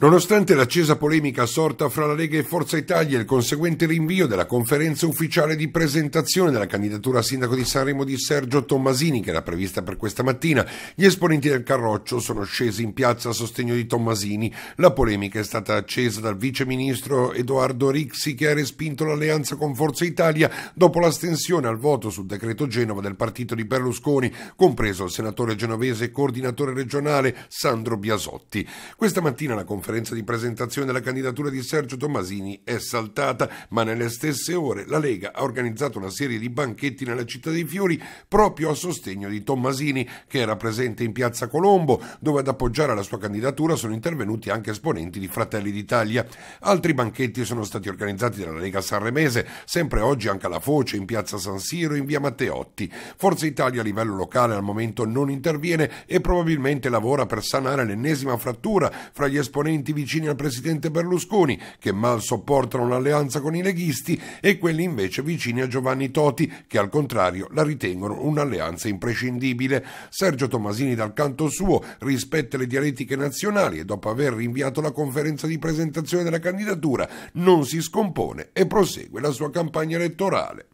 Nonostante l'accesa polemica sorta fra la Lega e Forza Italia e il conseguente rinvio della conferenza ufficiale di presentazione della candidatura a sindaco di Sanremo di Sergio Tommasini, che era prevista per questa mattina, gli esponenti del Carroccio sono scesi in piazza a sostegno di Tommasini. La polemica è stata accesa dal viceministro Edoardo Rixi, che ha respinto l'alleanza con Forza Italia dopo l'astensione al voto sul decreto Genova del partito di Berlusconi, compreso il senatore genovese e coordinatore regionale Sandro Biasotti. Questa mattina la conferenza conferenza di presentazione della candidatura di Sergio Tomasini è saltata, ma nelle stesse ore la Lega ha organizzato una serie di banchetti nella città dei fiori proprio a sostegno di Tommasini, che era presente in piazza Colombo, dove ad appoggiare la sua candidatura sono intervenuti anche esponenti di Fratelli d'Italia. Altri banchetti sono stati organizzati dalla Lega Sanremese, sempre oggi anche alla Foce, in piazza San Siro, in via Matteotti. Forza Italia a livello locale al momento non interviene e probabilmente lavora per sanare l'ennesima frattura fra gli esponenti schieramenti vicini al presidente Berlusconi, che mal sopportano l'alleanza con i leghisti, e quelli invece vicini a Giovanni Toti, che al contrario la ritengono un'alleanza imprescindibile. Sergio Tomasini dal canto suo rispetta le dialettiche nazionali e dopo aver rinviato la conferenza di presentazione della candidatura non si scompone e prosegue la sua campagna elettorale.